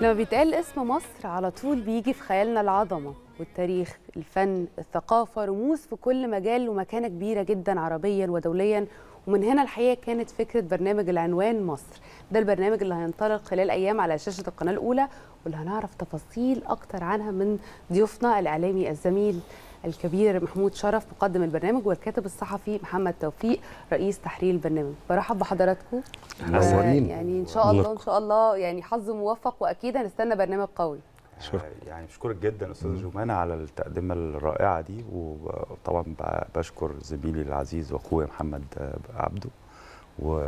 لما بيتقال اسم مصر على طول بيجي في خيالنا العظمه والتاريخ الفن الثقافه رموز في كل مجال ومكانه كبيره جدا عربيا ودوليا ومن هنا الحقيقه كانت فكره برنامج العنوان مصر ده البرنامج اللي هينطلق خلال ايام على شاشه القناه الاولى واللي هنعرف تفاصيل اكتر عنها من ضيوفنا الاعلامي الزميل الكبير محمود شرف مقدم البرنامج والكاتب الصحفي محمد توفيق رئيس تحرير البرنامج برحب بحضراتكم منورين يعني ان شاء الله ان شاء الله يعني حظ موفق واكيد هنستنى برنامج قوي آه، يعني بشكرك جدا استاذ جمانة على التقدمه الرائعه دي وطبعا بشكر زميلي العزيز واخويا محمد آه، عبده و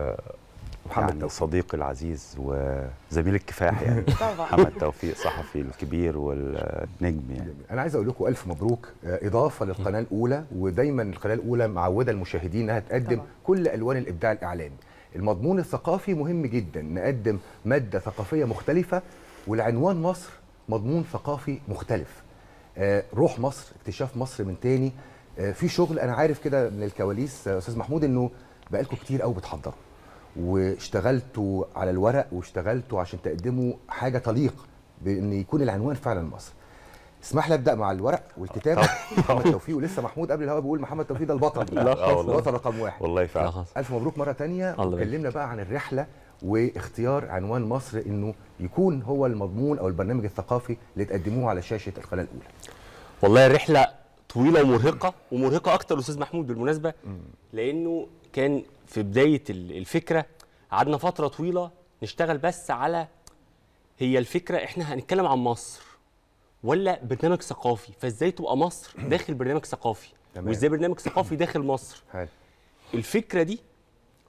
محمد يعني صديقي العزيز وزميل الكفاح يعني محمد توفيق صحفي الكبير والنجم يعني انا عايز اقول لكم الف مبروك آه، اضافه للقناه الاولى ودايما القناه الاولى معوده المشاهدين انها تقدم طبعا. كل الوان الابداع الاعلامي المضمون الثقافي مهم جدا نقدم ماده ثقافيه مختلفه والعنوان مصر مضمون ثقافي مختلف آه، روح مصر اكتشاف مصر من تاني آه، في شغل انا عارف كده من الكواليس استاذ محمود انه بقالكم كتير قوي بتحضروا واشتغلتوا على الورق واشتغلتوا عشان تقدموا حاجه تليق بان يكون العنوان فعلا مصر اسمح لي ابدا مع الورق والكتاب محمد توفيق ولسه محمود قبل الهوا بيقول محمد توفيق ده البطل البطل رقم واحد والله فعلا الف مبروك مره ثانيه كلمنا بقى عن الرحله واختيار عنوان مصر انه يكون هو المضمون او البرنامج الثقافي اللي تقدموه على شاشه القناه الاولى والله الرحله طويله ومرهقه ومرهقه اكتر استاذ محمود بالمناسبه لانه كان في بدايه الفكره قعدنا فتره طويله نشتغل بس على هي الفكره احنا هنتكلم عن مصر ولا برنامج ثقافي فازاي تبقى مصر داخل برنامج ثقافي وازاي برنامج ثقافي داخل مصر حل. الفكره دي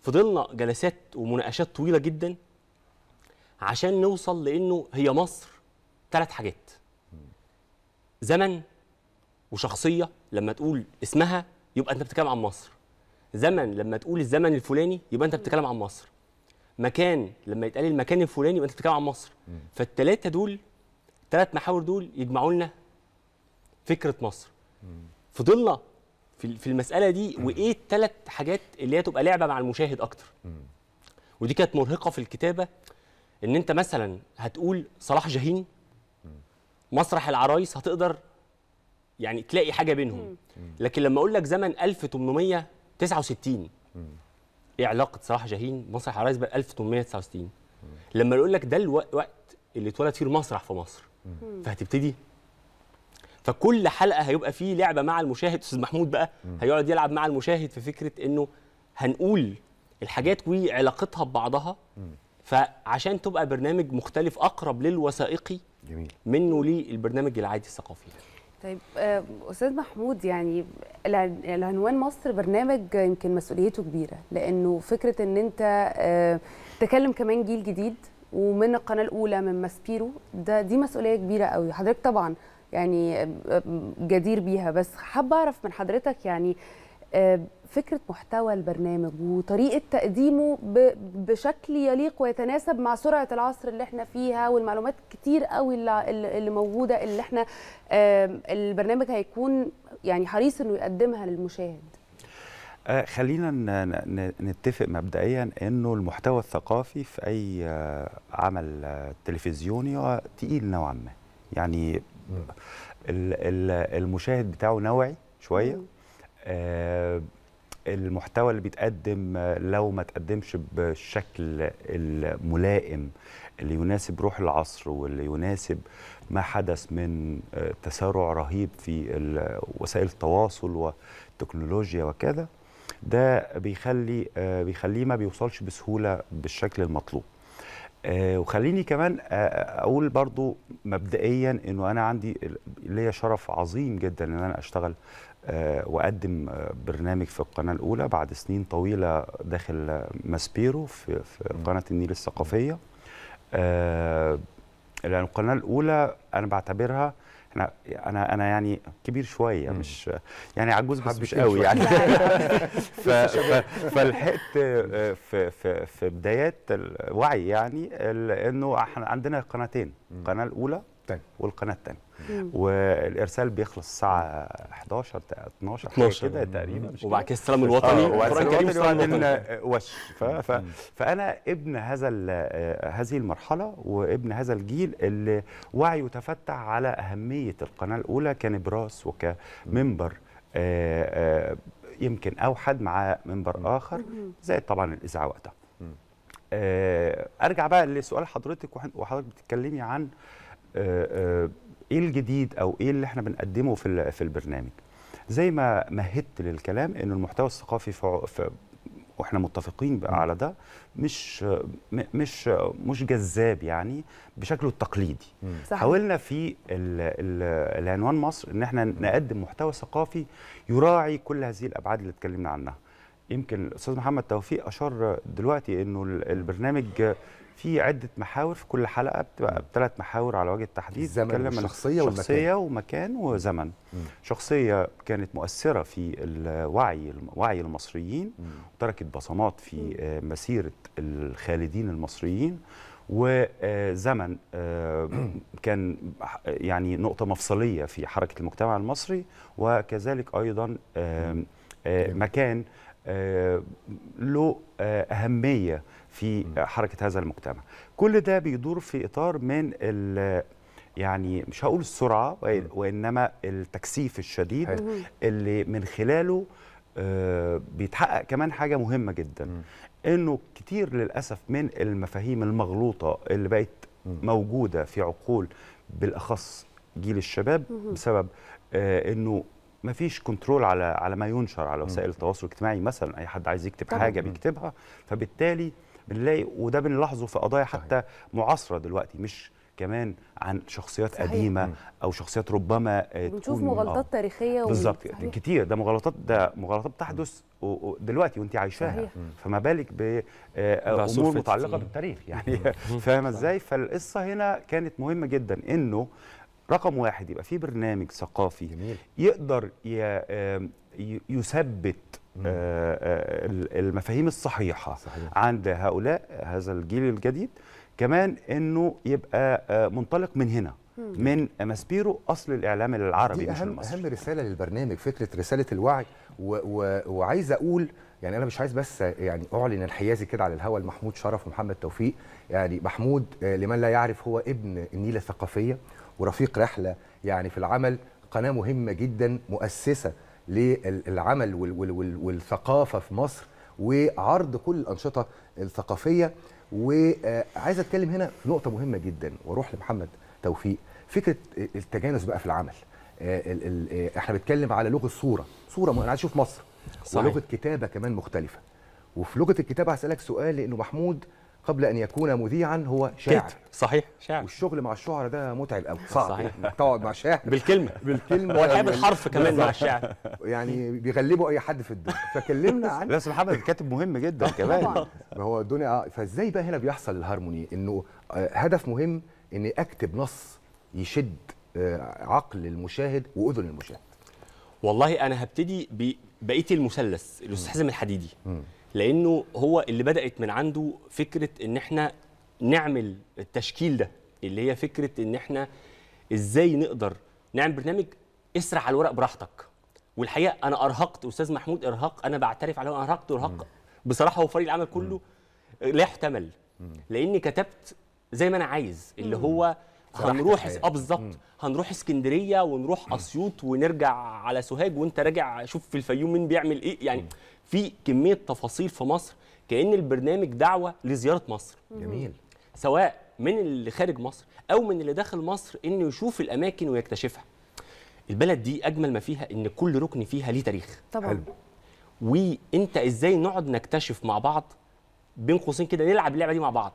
فضلنا جلسات ومناقشات طويله جدا عشان نوصل لانه هي مصر ثلاث حاجات زمن وشخصيه لما تقول اسمها يبقى انت بتتكلم عن مصر زمن لما تقول الزمن الفلاني يبقى انت بتتكلم عن مصر مكان لما يتقال المكان الفلاني يبقى انت بتتكلم عن مصر فالثلاثه دول ثلاث محاور دول يجمعوا لنا فكره مصر فضلنا في المساله دي وايه الثلاث حاجات اللي هي تبقى لعبه مع المشاهد اكتر ودي كانت مرهقه في الكتابه ان انت مثلا هتقول صلاح جاهين مسرح العرايس هتقدر يعني تلاقي حاجه بينهم لكن لما اقول لك زمن 1869 ايه علاقه صلاح جاهين مسرح عرايس ب 1869 لما اقول لك ده الوقت اللي اتولد فيه المسرح في مصر فهتبتدي فكل حلقه هيبقى فيه لعبه مع المشاهد استاذ محمود بقى هيقعد يلعب مع المشاهد في فكره انه هنقول الحاجات وعلاقتها ببعضها فعشان تبقى برنامج مختلف اقرب للوثائقي جميل منه للبرنامج العادي الثقافي طيب آه، استاذ محمود يعني العنوان مصر برنامج يمكن مسؤوليته كبيره لانه فكره ان انت آه، تكلم كمان جيل جديد ومن القناه الاولى من ماسبيرو ده دي مسؤوليه كبيره قوي حضرتك طبعا يعني آه، جدير بيها بس حابه اعرف من حضرتك يعني فكره محتوى البرنامج وطريقه تقديمه بشكل يليق ويتناسب مع سرعه العصر اللي احنا فيها والمعلومات كتير قوي اللي موجوده اللي احنا البرنامج هيكون يعني حريص انه يقدمها للمشاهد آه، خلينا نتفق مبدئيا انه المحتوى الثقافي في اي آه، عمل آه، تلفزيوني تقيل نوعا ما يعني المشاهد بتاعه نوعي شويه آه، المحتوى اللي بيتقدم آه، لو ما تقدمش بالشكل الملائم اللي يناسب روح العصر واللي يناسب ما حدث من آه، تسارع رهيب في وسائل التواصل والتكنولوجيا وكذا ده بيخلي بيخليه ما بيوصلش بسهوله بالشكل المطلوب وخليني كمان اقول برضو مبدئيا انه انا عندي ليا شرف عظيم جدا ان انا اشتغل آه، واقدم برنامج في القناه الاولى بعد سنين طويله داخل ماسبيرو في, في قناه النيل الثقافيه آه، لان القناه الاولى انا بعتبرها انا انا انا يعني كبير شويه مش يعني عجوز بس مش قوي يعني فلحقت آه، في في في بدايات الوعي يعني انه احنا عندنا قناتين القناه الاولى الثانيه والقناه الثانيه والارسال بيخلص الساعه 11 12 12 كده تقريبا وبعد كده السلام آه، الوطني وبعد كده السلام وش فانا ابن هذا آه، هذه المرحله وابن هذا الجيل اللي وعيه تفتح على اهميه القناه الاولى كنبراس وكمنبر آآ آآ آه، يمكن اوحد مع منبر اخر زائد طبعا الاذاعه وقتها ارجع بقى لسؤال حضرتك وحضرتك بتتكلمي عن آه، آه، ايه الجديد او ايه اللي احنا بنقدمه في في البرنامج زي ما مهدت للكلام ان المحتوى الثقافي في واحنا متفقين على ده مش مش مش جذاب يعني بشكله التقليدي صحيح. حاولنا في العنوان مصر ان احنا نقدم محتوى ثقافي يراعي كل هذه الابعاد اللي اتكلمنا عنها يمكن الاستاذ محمد توفيق اشار دلوقتي انه البرنامج في عده محاور في كل حلقه بتبقى بثلاث محاور على وجه التحديد الزمن شخصيه ومكان شخصيه ومكان وزمن مم. شخصيه كانت مؤثره في الوعي وعي المصريين مم. وتركت بصمات في آه، مسيره الخالدين المصريين وزمن آه، كان يعني نقطه مفصليه في حركه المجتمع المصري وكذلك ايضا آه، مكان له اهميه في حركه هذا المجتمع كل ده بيدور في اطار من يعني مش هقول السرعه وانما التكثيف الشديد اللي من خلاله آه، بيتحقق كمان حاجه مهمه جدا انه كتير للاسف من المفاهيم المغلوطه اللي بقت موجوده في عقول بالاخص جيل الشباب بسبب آه، انه ما فيش كنترول على على ما ينشر على وسائل التواصل الاجتماعي مثلا اي حد عايز يكتب حاجه بيكتبها فبالتالي بنلاقي وده بنلاحظه في قضايا حتى معاصره دلوقتي مش كمان عن شخصيات صحيح. قديمه او شخصيات ربما بنشوف آه. مغالطات تاريخيه بالظبط يعني كتير ده مغالطات ده مغالطات بتحدث دلوقتي وانت عايشاها صحيح. فما بالك بامور آه، آه، متعلقه بالتاريخ يعني فاهمه ازاي فالقصه هنا كانت مهمه جدا انه رقم واحد يبقى في برنامج ثقافي جميل. يقدر يثبت آه، آه، المفاهيم الصحيحه صحيح. عند هؤلاء هذا الجيل الجديد كمان انه يبقى آه، منطلق من هنا من ماسبيرو اصل الاعلام العربي دي أهم, اهم رساله للبرنامج فكره رساله الوعي و و وعايز اقول يعني انا مش عايز بس يعني اعلن انحيازي كده على الهوا لمحمود شرف ومحمد توفيق يعني محمود لمن لا يعرف هو ابن النيله الثقافيه ورفيق رحله يعني في العمل قناه مهمه جدا مؤسسه للعمل والثقافه في مصر وعرض كل الانشطه الثقافيه وعايز اتكلم هنا في نقطه مهمه جدا واروح لمحمد توفيق فكره التجانس بقى في العمل آه، آه، احنا بنتكلم على لغه صوره صوره انا عايز أشوف مصر صحيح. ولغه كتابه كمان مختلفه وفي لغه الكتابه هسالك سؤال لانه محمود قبل ان يكون مذيعا هو شاعر صحيح شاعر والشغل مع الشعراء ده متعب قوي صعب صحيح تقعد مع شاعر بالكلمه بالكلمه والحقيقه بالحرف كمان مع الشاعر يعني بيغلبوا اي حد في الدنيا فكلمنا عن بس محمد الكاتب مهم جدا كمان ما هو الدنيا آه، فازاي بقى هنا بيحصل الهارموني انه آه، هدف مهم اني اكتب نص يشد آه، عقل المشاهد واذن المشاهد والله انا هبتدي ببقيه المثلث الاستاذ حازم الحديدي م. لانه هو اللي بدات من عنده فكره ان احنا نعمل التشكيل ده اللي هي فكره ان احنا ازاي نقدر نعمل برنامج اسرع على الورق براحتك والحقيقه انا ارهقت استاذ محمود ارهاق انا بعترف عليه انا ارهقت ارهاق بصراحه وفريق العمل كله لا يحتمل لاني كتبت زي ما انا عايز اللي هو هنروح اه بالظبط هنروح اسكندريه ونروح اسيوط ونرجع على سوهاج وانت راجع شوف في الفيوم مين بيعمل ايه يعني في كميه تفاصيل في مصر كان البرنامج دعوه لزياره مصر جميل سواء من اللي خارج مصر او من اللي داخل مصر انه يشوف الاماكن ويكتشفها البلد دي اجمل ما فيها ان كل ركن فيها ليه تاريخ طبعا حلو. وانت ازاي نقعد نكتشف مع بعض بين قوسين كده نلعب اللعبه دي مع بعض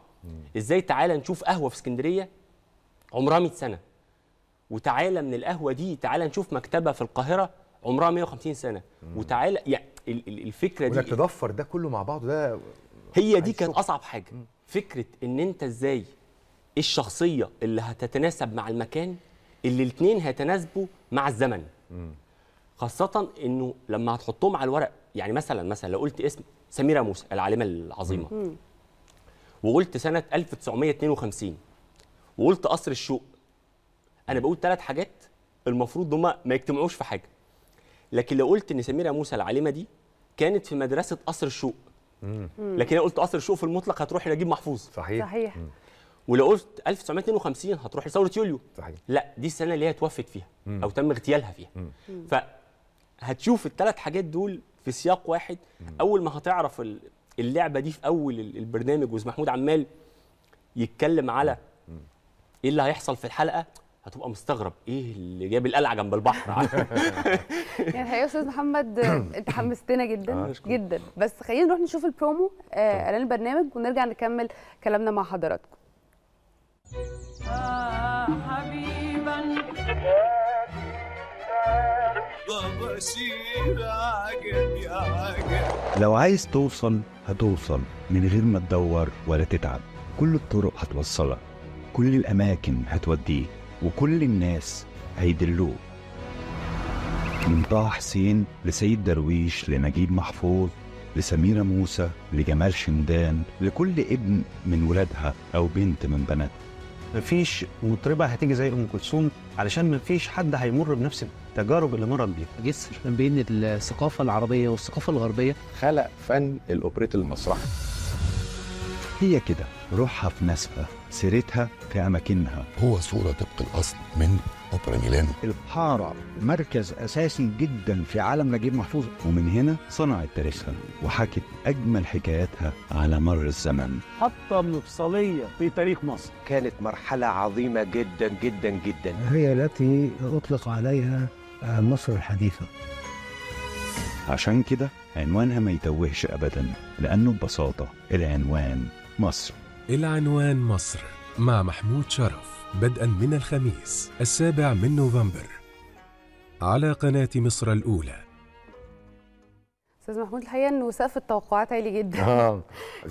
ازاي تعالى نشوف قهوه في اسكندريه عمرها 100 سنه وتعالى من القهوه دي تعالى نشوف مكتبه في القاهره عمرها 150 سنه وتعالى يعني الفكره دي انك تضفر ده كله مع بعضه ده هي دي كانت اصعب حاجه فكره ان انت ازاي الشخصيه اللي هتتناسب مع المكان اللي الاثنين هيتناسبوا مع الزمن خاصه انه لما هتحطهم على الورق يعني مثلا مثلا لو قلت اسم سميره موسى العالمه العظيمه وقلت سنه 1952 وقلت قصر الشوق انا بقول ثلاث حاجات المفروض هما ما يجتمعوش في حاجه لكن لو قلت ان سميره موسى العالمه دي كانت في مدرسه قصر الشوق لكن لو قلت قصر الشوق في المطلق هتروح لنجيب محفوظ صحيح صحيح ولو قلت 1952 هتروح لثوره يوليو صحيح لا دي السنه اللي هي توفت فيها مم. او تم اغتيالها فيها مم. فهتشوف الثلاث حاجات دول في سياق واحد مم. اول ما هتعرف اللعبه دي في اول البرنامج وزي محمود عمال يتكلم على مم. ايه اللي هيحصل في الحلقه هتبقى مستغرب ايه اللي جاب القلعه جنب البحر يعني الحقيقه استاذ محمد انت حمستنا جدا آه، جدا بس خلينا نروح نشوف البرومو اعلان آه، البرنامج ونرجع نكمل كلامنا مع حضراتكم حبيبا لو عايز توصل هتوصل من غير ما تدور ولا تتعب كل الطرق هتوصلك كل الأماكن هتوديه وكل الناس هيدلوه من طه حسين لسيد درويش لنجيب محفوظ لسميرة موسى لجمال شمدان لكل ابن من ولادها أو بنت من بناتها مفيش مطربة هتيجي زي أم كلثوم علشان مفيش حد هيمر بنفس التجارب اللي مرت بيها جسر بين الثقافة العربية والثقافة الغربية خلق فن الأوبريت المسرحي هي كده روحها في ناسها سيرتها في أماكنها هو صورة طبق الأصل من أوبرا ميلانو الحارة مركز أساسي جدا في عالم نجيب محفوظ ومن هنا صنعت تاريخها وحكت أجمل حكاياتها على مر الزمن حطة مفصلية في تاريخ مصر كانت مرحلة عظيمة جدا جدا جدا هي التي أطلق عليها مصر الحديثة عشان كده عنوانها ما يتوهش أبدا لأنه ببساطة العنوان مصر العنوان مصر مع محمود شرف بدءا من الخميس السابع من نوفمبر على قناة مصر الأولى استاذ محمود الحقيقه انه سقف التوقعات عالي جدا آه.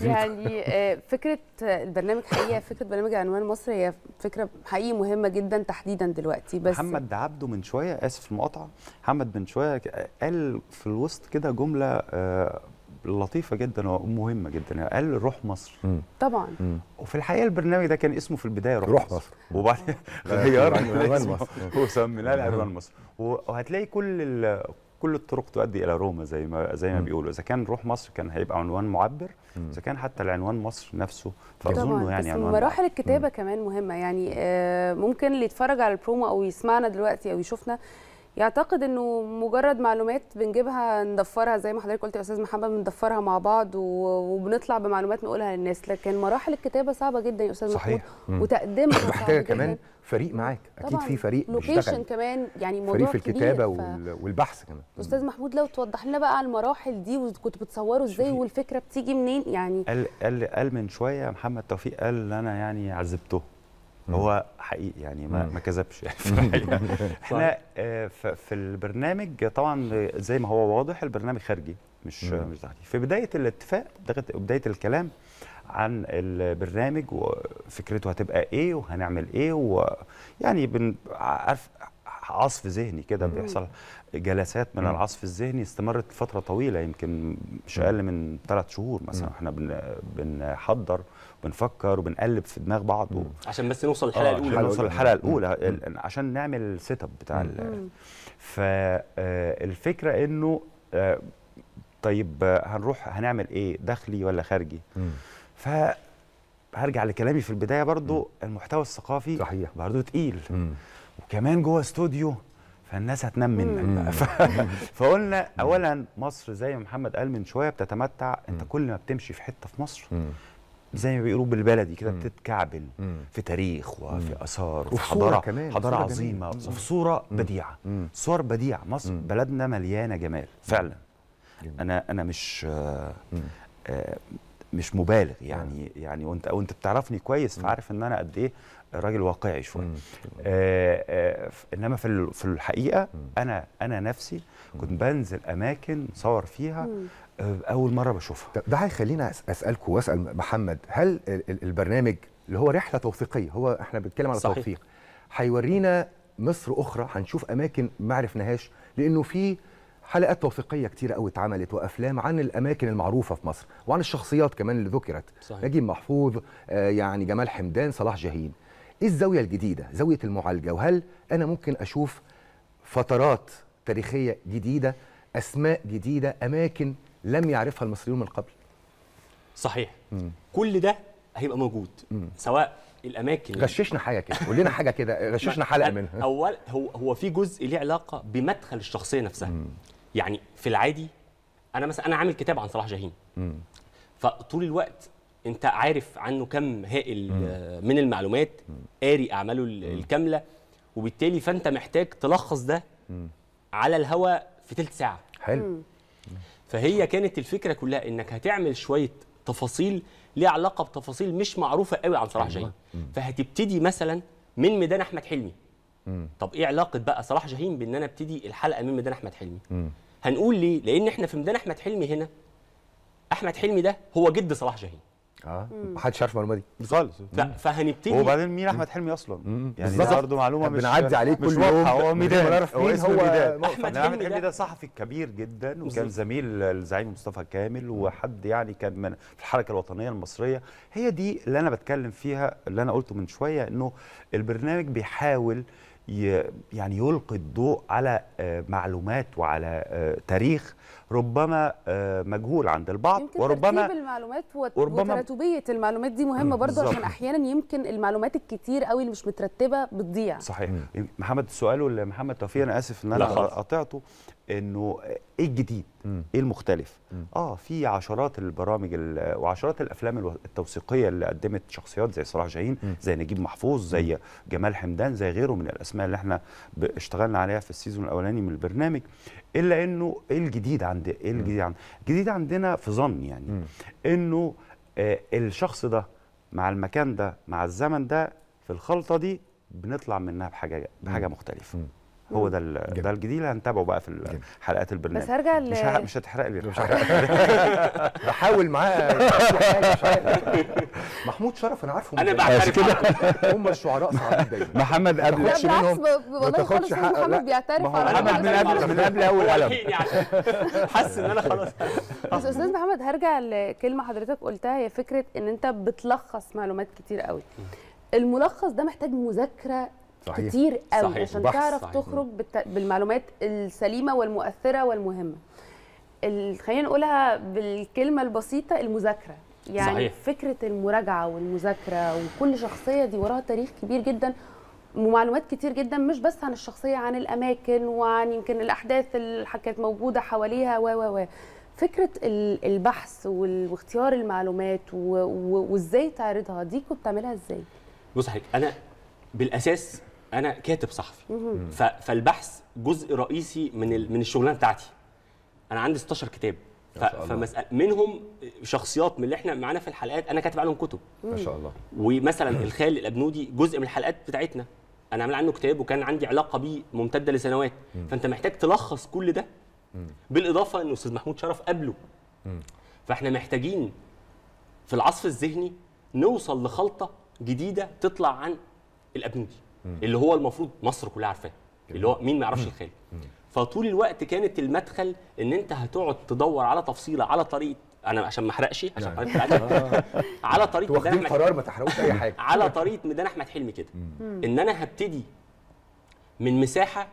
يعني آه، فكره البرنامج حقيقه فكره برنامج عنوان مصر هي فكره حقيقي مهمه جدا تحديدا دلوقتي بس محمد عبده من شويه اسف المقاطعه محمد من شويه قال في الوسط كده جمله آه، لطيفه جدا ومهمه جدا يعني قال روح مصر مم. طبعا مم. وفي الحقيقه البرنامج ده كان اسمه في البدايه روح, روح مصر, مصر. وبعدين غيرنا اسمه وسميناه العنوان مصر وهتلاقي كل كل الطرق تؤدي الى روما زي ما زي ما بيقولوا اذا كان روح مصر كان هيبقى عنوان معبر اذا كان حتى العنوان مصر نفسه فاظنه يعني بس عنوان مراحل الكتابه مم. كمان مهمه يعني آه ممكن اللي يتفرج على البرومو او يسمعنا دلوقتي او يشوفنا يعتقد انه مجرد معلومات بنجيبها ندفرها زي ما حضرتك قلت يا استاذ محمد بندفرها مع بعض وبنطلع بمعلومات نقولها للناس لكن مراحل الكتابه صعبه جدا يا استاذ محمود وتقديمها صعب محتاجه كمان فريق معاك اكيد في فريق لوكيشن كمان يعني موضوع فريق في الكتابه ف... والبحث كمان استاذ محمود لو توضح لنا بقى على المراحل دي وكنت بتصوره ازاي والفكره بتيجي منين يعني قال قال قال من شويه محمد توفيق قال انا يعني عذبته هو حقيقي يعني ما, ما كذبش يعني, يعني احنا آه، في البرنامج طبعا زي ما هو واضح البرنامج خارجي مش مش داخلي في بدايه الاتفاق بدايه الكلام عن البرنامج وفكرته هتبقى ايه وهنعمل ايه ويعني بن... عارف عصف ذهني كده بيحصل جلسات من العصف الذهني استمرت فتره طويله يمكن مش اقل من ثلاث شهور مثلا احنا بنحضر بنفكر وبنقلب في دماغ بعض و... عشان بس نوصل للحلقه آه الاولى عشان نوصل للحلقه الاولى عشان نعمل السيت اب بتاع ال... فالفكره آه، انه آه، طيب آه، هنروح هنعمل ايه داخلي ولا خارجي ف هرجع لكلامي في البدايه برضو المحتوى الثقافي صحيح برضو تقيل مم. وكمان جوه استوديو فالناس هتنام منك ف... فقلنا اولا مصر زي ما محمد قال من شويه بتتمتع انت كل ما بتمشي في حته في مصر زي ما بيقولوا بالبلدي كده بتتكعبل في تاريخ وفي اثار وفي حضاره كمان حضاره عظيمه وفي صوره بديعه صور بديعه مصر بلدنا مليانه جمال فعلا انا انا مش آآ آآ آه، مش مبالغ يعني يعني وانت وانت بتعرفني كويس فعارف ان انا قد ايه راجل واقعي شويه آه، آه، انما في في الحقيقه انا انا نفسي كنت بنزل اماكن صور فيها آه، اول مره بشوفها ده هيخلينا اسالكم واسال محمد هل البرنامج اللي هو رحله توثيقيه هو احنا بنتكلم على صحيح. توثيق هيورينا مصر اخرى هنشوف اماكن ما عرفناهاش لانه في حلقات توثيقيه كتير قوي اتعملت وافلام عن الاماكن المعروفه في مصر وعن الشخصيات كمان اللي ذكرت نجيب محفوظ يعني جمال حمدان صلاح جاهين ايه الزاويه الجديده زاويه المعالجه وهل انا ممكن اشوف فترات تاريخيه جديده اسماء جديده اماكن لم يعرفها المصريون من قبل صحيح مم. كل ده هيبقى موجود مم. سواء الاماكن غششنا حاجه كده قول لنا حاجه كده غششنا حلقه منها اول هو هو في جزء ليه علاقه بمدخل الشخصيه نفسها مم. يعني في العادي انا مثلا انا عامل كتاب عن صلاح جاهين فطول الوقت انت عارف عنه كم هائل مم. آه، من المعلومات قاري اعماله الكامله وبالتالي فانت محتاج تلخص ده مم. على الهواء في ثلث ساعه حلو مم. فهي كانت الفكره كلها انك هتعمل شويه تفاصيل ليها علاقه بتفاصيل مش معروفه قوي عن صلاح جاهين فهتبتدي مثلا من ميدان احمد حلمي مم. طب ايه علاقه بقى صلاح جاهين بان انا ابتدي الحلقه من ميدان احمد حلمي مم. هنقول ليه لان احنا في ميدان احمد حلمي هنا احمد حلمي ده هو جد صلاح جاهين اه محدش عارف المعلومه دي خالص لا فهنبتدي وبعدين مين احمد حلمي اصلا يعني برضه معلومه مش بنعدي عليه كل يوم هو ميدان هو اسمه ميدان احمد حلمي ده, ده صحفي كبير جدا وكان زميل الزعيم مصطفى كامل وحد يعني كان من في الحركه الوطنيه المصريه هي دي اللي انا بتكلم فيها اللي انا قلته من شويه انه البرنامج بيحاول يعني يلقي الضوء على آه، معلومات وعلى آه، تاريخ ربما آه، مجهول عند البعض وربما ترتيب المعلومات وترتبية وتراتبيه المعلومات دي مهمه برضه عشان احيانا يمكن المعلومات الكتير قوي اللي مش مترتبه بتضيع صحيح محمد سؤاله لمحمد توفيق انا اسف ان انا قطعته انه ايه الجديد؟ ايه المختلف؟ اه في عشرات البرامج وعشرات الافلام التوثيقيه اللي قدمت شخصيات زي صلاح جاهين زي نجيب محفوظ زي جمال حمدان زي غيره من الاسماء اللي احنا اشتغلنا عليها في السيزون الاولاني من البرنامج الا انه ايه الجديد عند ايه الجديد عند الجديد عندنا في ظني يعني انه آه الشخص ده مع المكان ده مع الزمن ده في الخلطه دي بنطلع منها بحاجه بحاجه مختلفه هو ده ده الجديد هنتابعه بقى في حلقات البرنامج بس هرجع مش لي مش هتحرق لي مش بحاول معاه محمود شرف انا عارفه انا بعترف كده هم الشعراء صعبين دايما محمد قبل لا بالعكس والله خالص محمد بيعترف على محمد من قبل من قبل اول قلم يعني حاسس ان انا خلاص بس استاذ محمد هرجع لكلمه حضرتك قلتها هي فكره ان انت بتلخص معلومات كتير قوي الملخص ده محتاج مذاكره صحيح. كتير قوي صحيح. عشان تعرف صحيح. تخرج بالت... بالمعلومات السليمه والمؤثره والمهمه خلينا نقولها بالكلمه البسيطه المذاكره يعني صحيح. فكره المراجعه والمذاكره وكل شخصيه دي وراها تاريخ كبير جدا ومعلومات كتير جدا مش بس عن الشخصيه عن الاماكن وعن يمكن الاحداث اللي كانت موجوده حواليها و و و فكره البحث واختيار المعلومات وازاي تعرضها دي كنت بتعملها ازاي بص حضرتك انا بالاساس انا كاتب صحفي فالبحث جزء رئيسي من من الشغلانه بتاعتي انا عندي 16 كتاب فمسألة منهم شخصيات من اللي احنا معانا في الحلقات انا كاتب عنهم كتب ما شاء الله ومثلا الخال الابنودي جزء من الحلقات بتاعتنا انا عامل عنه كتاب وكان عندي علاقه بيه ممتده لسنوات مم. فانت محتاج تلخص كل ده مم. بالاضافه ان استاذ محمود شرف قبله فاحنا محتاجين في العصف الذهني نوصل لخلطه جديده تطلع عن الابنودي اللي هو المفروض مصر كلها عارفاه اللي هو مين ما يعرفش الخالي فطول الوقت كانت المدخل ان انت هتقعد تدور على تفصيله على طريقه انا عشان ما احرقش عشان يعني. على طريقه ميدان احمد قرار ما تحرقوش اي حاجه على طريقه ميدان احمد حلمي كده ان انا هبتدي من مساحه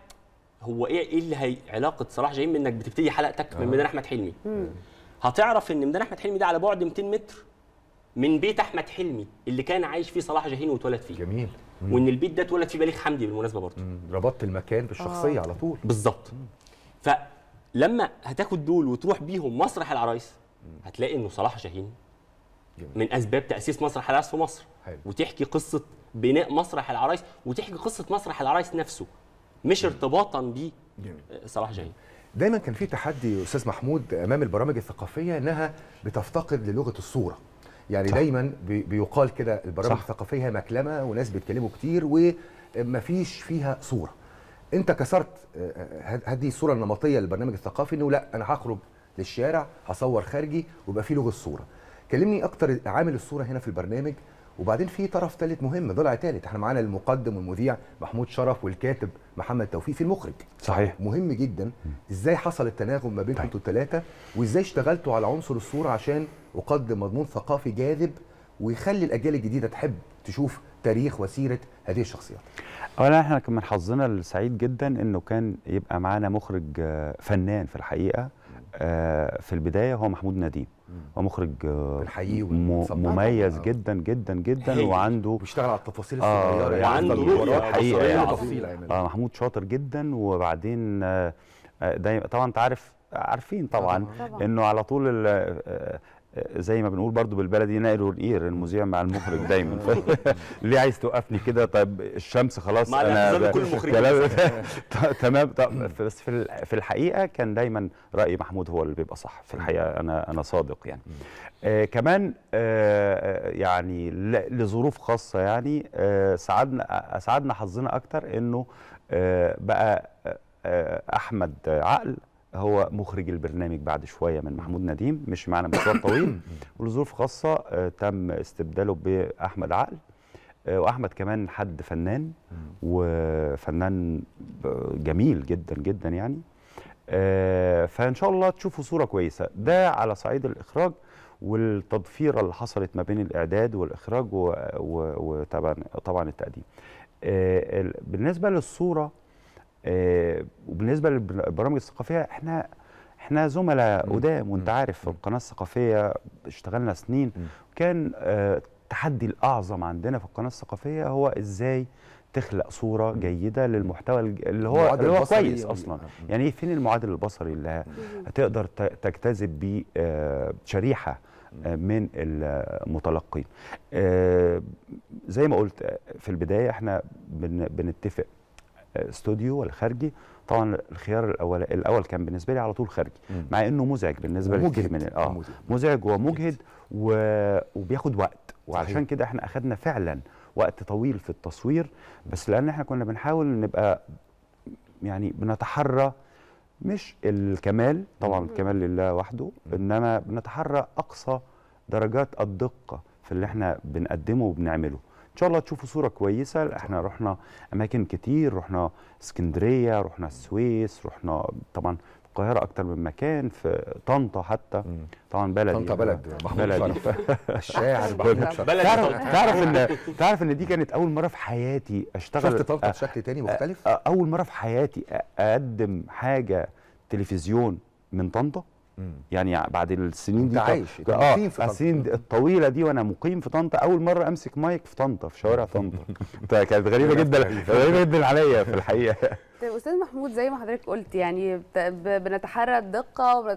هو ايه ايه اللي هي علاقه صلاح جايين منك بتبتدي حلقتك من آه. ميدان احمد حلمي هتعرف ان ميدان احمد حلمي ده على بعد 200 متر من بيت احمد حلمي اللي كان عايش فيه صلاح جاهين واتولد فيه جميل وان البيت ده اتولد فيه بليغ حمدي بالمناسبه برضه ربطت المكان بالشخصيه آه. على طول بالظبط فلما هتاخد دول وتروح بيهم مسرح العرايس هتلاقي انه صلاح شاهين جميل. من اسباب تاسيس مسرح العرايس في مصر حلو. وتحكي قصه بناء مسرح العرايس وتحكي قصه مسرح العرايس نفسه مش ارتباطا ب آه، صلاح شاهين دايما كان في تحدي استاذ محمود امام البرامج الثقافيه انها بتفتقد للغه الصوره يعني صح. دايما بيقال كده البرامج الثقافيه مكلمه وناس بيتكلموا كتير ومفيش فيها صوره انت كسرت آه، آه، هذه الصوره النمطيه للبرنامج الثقافي انه لا انا هخرج للشارع هصور خارجي ويبقى في لغه الصوره كلمني اكتر عامل الصوره هنا في البرنامج وبعدين في طرف ثالث مهم ضلع ثالث احنا معانا المقدم والمذيع محمود شرف والكاتب محمد توفيق في المخرج صحيح مهم جدا ازاي حصل التناغم ما بينكم طيب. انتوا الثلاثه وازاي اشتغلتوا على عنصر الصوره عشان وقدم مضمون ثقافي جاذب ويخلي الاجيال الجديده تحب تشوف تاريخ وسيره هذه الشخصيات. اولا احنا كان من حظنا السعيد جدا انه كان يبقى معانا مخرج آه، فنان في الحقيقه آه، في البدايه هو محمود نديم هو مخرج آه، مميز آه. جدا جدا جدا هي. وعنده بيشتغل على التفاصيل الصغيره آه وعنده رؤيه حقيقه يعني. يعني. آه محمود شاطر جدا وبعدين آه دايما طبعا انت عارف عارفين طبعا, طبعاً. انه على طول آه، زي ما بنقول برضو بالبلدي نقل والقير المذيع مع المخرج دايما ف... ليه عايز توقفني كده طيب الشمس خلاص مع انا كل المخرجين تمام طب بس في في الحقيقه كان دايما راي محمود هو اللي بيبقى صح في الحقيقه انا انا صادق يعني آه كمان آه, آه، يعني لظروف خاصه يعني آه ساعدنا اسعدنا حظنا اكتر انه آه بقى آه, آه، احمد عقل هو مخرج البرنامج بعد شويه من محمود نديم مش معنا مشوار طويل ولظروف خاصه آه، تم استبداله باحمد عقل آه، واحمد كمان حد فنان وفنان آه، جميل جدا جدا يعني فان شاء الله تشوفوا صوره كويسه ده على صعيد الاخراج والتضفيره اللي حصلت ما بين الاعداد والاخراج وطبعا التقديم بالنسبه للصوره آه، وبالنسبه للبرامج الثقافيه احنا احنا زملاء قدام وانت عارف في القناه الثقافيه اشتغلنا سنين كان آه، التحدي الاعظم عندنا في القناه الثقافيه هو ازاي تخلق صوره جيده للمحتوى اللي هو اللي هو كويس اصلا يعني إيه فين المعادل البصري اللي هتقدر تجتذب بيه آه، شريحه من المتلقين زي ما قلت في البدايه احنا بنتفق استوديو ولا خارجي طبعا الخيار الاول الاول كان بالنسبه لي على طول خارجي مع انه مزعج بالنسبه لكثير من اه مزعج, مزعج ومجهد و... وبياخد وقت وعشان كده احنا اخذنا فعلا وقت طويل في التصوير بس لان احنا كنا بنحاول نبقى يعني بنتحرى مش الكمال طبعا الكمال لله وحده انما بنتحرى اقصى درجات الدقه في اللي احنا بنقدمه وبنعمله ان شاء الله تشوفوا صوره كويسه احنا رحنا اماكن كتير رحنا اسكندريه رحنا السويس رحنا طبعا القاهره اكتر من مكان في طنطا حتى طبعا بلدي طنطا بلد شرف الشاعر بلد تعرف تعرف ان تعرف ان دي كانت اول مره في حياتي اشتغل شفت طنطا بشكل تاني مختلف اول مره في حياتي اقدم حاجه تلفزيون من طنطا يعني بعد السنين دي عايش اه السنين الطويله دي وانا مقيم في طنطا اول مره امسك مايك في طنطا في شوارع طنطا كانت غريبه جدا غريبه جدا عليا في الحقيقه طيب استاذ محمود زي ما حضرتك قلت يعني بنتحرى الدقه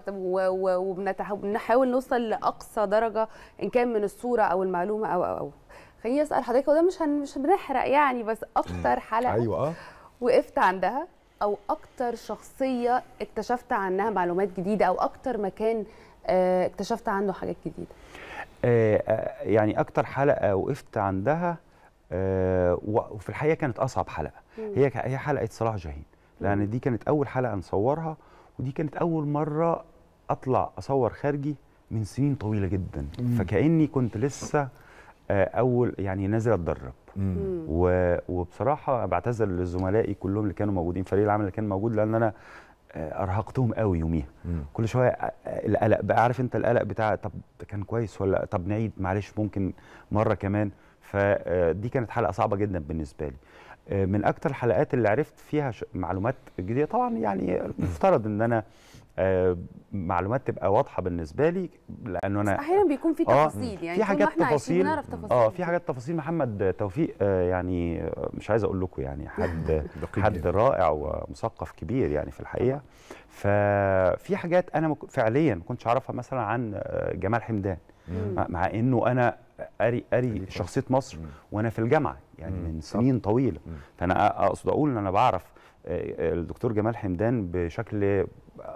وبنحاول نوصل لاقصى درجه ان كان من الصوره او المعلومه او او او خليني اسال حضرتك وده مش مش بنحرق يعني بس اكتر حلقه ايوه آه. وقفت عندها او اكتر شخصيه اكتشفت عنها معلومات جديده او اكتر مكان آه، اكتشفت عنه حاجات جديده آه، آه، يعني اكتر حلقه وقفت عندها وفي الحقيقه كانت اصعب حلقه هي هي حلقه صلاح جاهين لان دي كانت اول حلقه نصورها ودي كانت اول مره اطلع اصور خارجي من سنين طويله جدا فكاني كنت لسه آه، اول يعني نازل اتدرب وبصراحه بعتذر لزملائي كلهم اللي كانوا موجودين فريق العمل اللي كان موجود لان انا آه، ارهقتهم قوي يوميها كل شويه آه، القلق بقى عارف انت القلق بتاع طب كان كويس ولا طب نعيد معلش ممكن مره كمان فدي كانت حلقه صعبه جدا بالنسبه لي من اكتر الحلقات اللي عرفت فيها معلومات جديده طبعا يعني مفترض ان انا آه، معلومات تبقى واضحه بالنسبه لي لانه انا احيانا بيكون في آه، تفاصيل آه يعني في حاجات تفاصيل اه في حاجات تفاصيل محمد توفيق آه يعني مش عايز اقول لكم يعني حد حد رائع ومثقف كبير يعني في الحقيقه ففي حاجات انا فعليا ما كنتش اعرفها مثلا عن آه، جمال حمدان مع انه انا قاري قاري شخصيه مصر وانا في الجامعه يعني من سنين طويله فانا اقصد اقول ان انا بعرف الدكتور جمال حمدان بشكل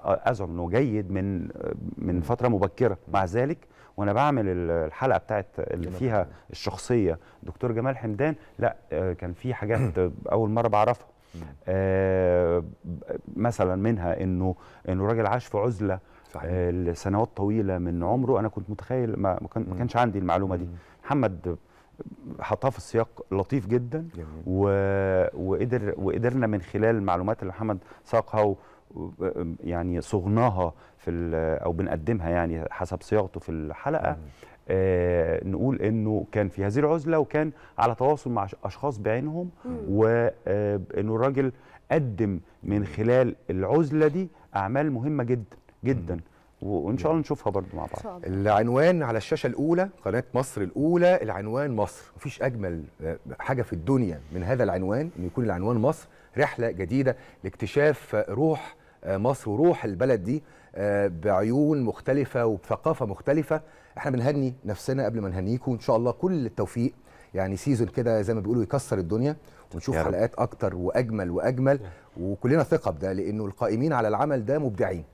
اظن انه جيد من من فتره مبكره مع ذلك وانا بعمل الحلقه بتاعت اللي فيها الشخصيه دكتور جمال حمدان لا كان في حاجات اول مره بعرفها آه، مثلا منها انه انه راجل عاش في عزله آه، لسنوات طويله من عمره انا كنت متخيل ما كانش عندي المعلومه دي محمد حطها في السياق لطيف جدا و... وقدر وقدرنا من خلال المعلومات اللي محمد ساقها و... يعني صغناها في ال... او بنقدمها يعني حسب صياغته في الحلقه آه نقول انه كان في هذه العزله وكان على تواصل مع اشخاص بعينهم وانه آه، الراجل قدم من خلال العزله دي اعمال مهمه جدا جدا مم. وان شاء الله نشوفها برضو مع بعض العنوان على الشاشه الاولى قناه مصر الاولى العنوان مصر مفيش اجمل آه، حاجه في الدنيا من هذا العنوان ان يكون العنوان مصر رحله جديده لاكتشاف روح آه، مصر وروح البلد دي آه، بعيون مختلفه وبثقافه مختلفه احنا بنهني نفسنا قبل ما نهنيكم ان شاء الله كل التوفيق يعني سيزون كده زي ما بيقولوا يكسر الدنيا ونشوف حلقات اكتر واجمل واجمل وكلنا ثقه بده لانه القائمين على العمل ده مبدعين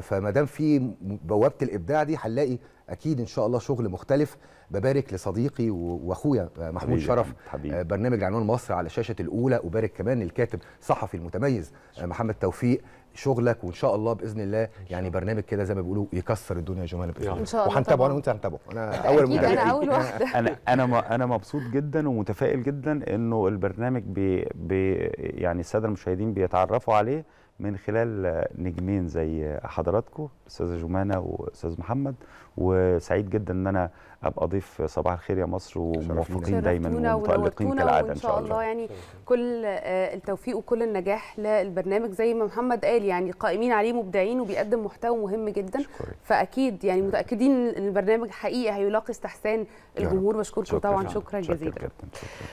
فما دام في بوابه الابداع دي هنلاقي اكيد ان شاء الله شغل مختلف ببارك لصديقي واخويا محمود حبيب شرف حبيبي. آه، برنامج عنوان مصر على الشاشه الاولى وبارك كمان للكاتب الصحفي المتميز آه، محمد توفيق شغلك وان شاء الله باذن الله يعني برنامج كده زي ما بيقولوا يكسر الدنيا يا جمال باذن الله ان شاء الله وهنتابعه انا وانت هنتابعه انا اول انا اول واحده انا انا انا مبسوط جدا ومتفائل جدا انه البرنامج بي بي يعني الساده المشاهدين بيتعرفوا عليه من خلال نجمين زي حضراتكم الاستاذه جمانه واستاذ محمد وسعيد جدا ان انا ابقى ضيف صباح الخير يا مصر وموفقين دايما ومتالقين كالعاده ان شاء الله, الله يعني كل آه، التوفيق وكل النجاح للبرنامج زي ما محمد قال يعني قائمين عليه مبدعين وبيقدم محتوى مهم جدا شكري. فاكيد يعني متاكدين ان البرنامج حقيقي هيلاقي استحسان الجمهور بشكركم طبعا شكرا جزيلا شكرا جدا.